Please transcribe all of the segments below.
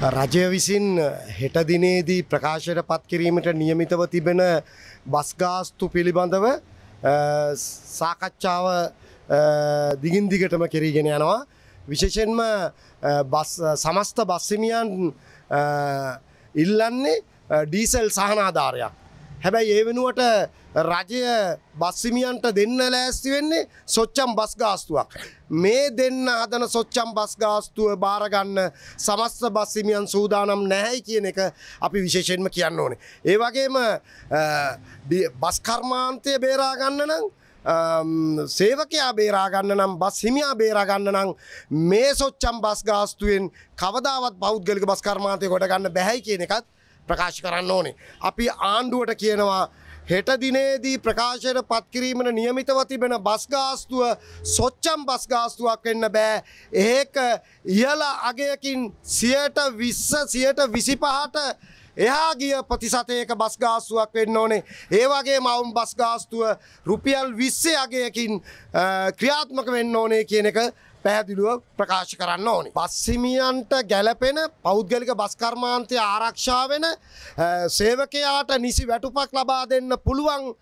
රජය විසින් හෙට දිනේදී ප්‍රකාශයට පත්කිරීමට නියමිතව තිබෙන බස්ගාස්තු පිළිබඳව සාකච්ඡාව දිගින් දිගටම කෙරීගෙන යනවා. විශේෂෙන්ම සමස්ත බස්සිමියන් ඉල්ලන්නේ ඩීසල් සහනාධාරයක්. හැබැයි ඒ වෙනුවට රජය බස්සිමියන්ට දෙන්න ලෑස්ති වෙන්නේ සොච්චම් බස් ගාස්තුවක්. මේ දෙන්න හදන සොච්චම් බස් ගාස්තුව භාරගන්න සමස්ස බස්සිමියන් සූදානම් නැහැයි කියන එක අපි විශේෂෙන්ම කියන්න ඕනේ. ඒ වගේම බස්කර්මාන්තය බේරාගන්න නම් සේවකයා බේරාගන්න නම් බස් හිමියා බේරාගන්න නම් මේ සොච්චම් බස් ගාස්තුවෙන් කවදාවත් පෞද්ගලික බස් කර්මාන්තය ගොඩ ගන්න බැහැයි කියන එකත් ප්‍රකාශ කරන්න ඕනේ. අපි ආණ්ඩුවට කියනවා හෙට දිනේදී ප්‍රකාශයට පත්කිරීමට නියමිතව තිබෙන බස් ගාස්තුව සොච්චම් බස් ගාස්තුවක් වෙන්න බෑ. ඒක ඉහළ අගයකින් සියයට විස්ස සියයට විසිපහට එහා ගිය ප්‍රතිශතයක බස් ගාස්තුවක් වෙන්න ඕනේ. ඒ වගේම අවුම් බස් ගාස්තුව රුපියල් 20 යකයකින් ක්‍රියාත්මක වෙන්න ඕනේ කියන එක පැහැදිලුව ප්‍රකාශ කරන්න ඕනි. බස්හිමියන්ට ගැලපෙන පෞද්ගලික බස්කර්මාන්තය ආරක්ෂා වෙන සේවකයාට නිසි වැටුපක් ලබා දෙන්න පුළුවන්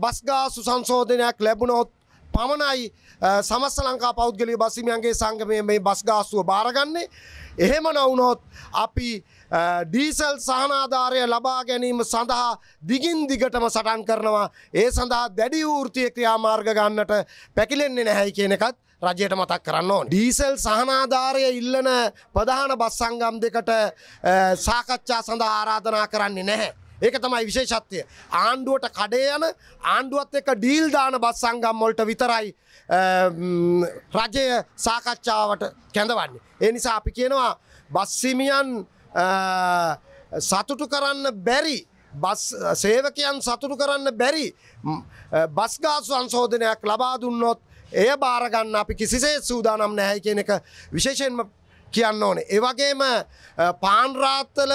බස්ගාසු සංශෝධනයක් ලැබුණොත් පමණයි සමස්ස ලංකා පෞද්ගලික බස්හිමියන්ගේ සංගමය මේ බස් ගාස්තුව භාරගන්නේ එහෙම නොවුනොත් අපි ඩීසල් සහනාධාරය ලබා ගැනීම සඳහා දිගින් දිගටම සටන් කරනවා ඒ සඳහා දැඩි වෘතිය ක්‍රියාමාර්ග ගන්නට පැකිලෙන්නේ නැහැයි කියන එකත් රජයට මතක් කරන්න ඕන. ඩීසල් සහනාධාරය ඉල්ලන ප්‍රධාන බස් සංගම් දෙකට සාකච්ඡා සඳහා ආරාධනා කරන්නේ නැහැ. ඒක තමයි විශේෂත්වය. ආණ්ඩුවට කඩේ යන ආණ්ඩුවත් එක්ක ඩීල් දාන බස් සංගම් වලට විතරයි රජය සාකච්ඡාවට කැඳවන්නේ. ඒ නිසා අපි කියනවා බස් හිමියන් සතුටු කරන්න බැරි බස් සේවකයන් සතුටු කරන්න බැරි බස්ගාසු අංශෝධනයක් ලබා දුන්නොත් එය බාරගන්න අපි කිසිසේ සූදානම් නැහැ කියන එක විශේෂයෙන්ම කියන්න ඕනේ. එවගේම පාන්රාත්තල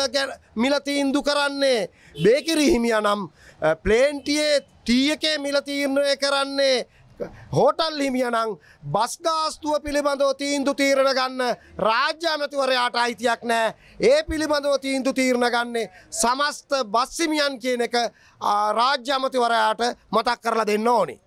මිලතීන්දු කරන්නේ බේකිරි හිමිය නම් ප්ලේන්ටියේ ටීයකේ මිලතීරණය කරන්නේ හෝටල් හිමියනං බස්ගාස්තුව පිළිබඳව තීන්දු තීරණ ගන්න රාජ්‍ය ඇමතිවරයාට අයිතියක් නෑ ඒ පිළිබඳව තීන්දු තීරණ ගන්නේ සමස්ත බස්සිමියන් කියන එක රාජ්‍ය ඇමතිවරයාට මතක් කරලා දෙන්න ඕනේ.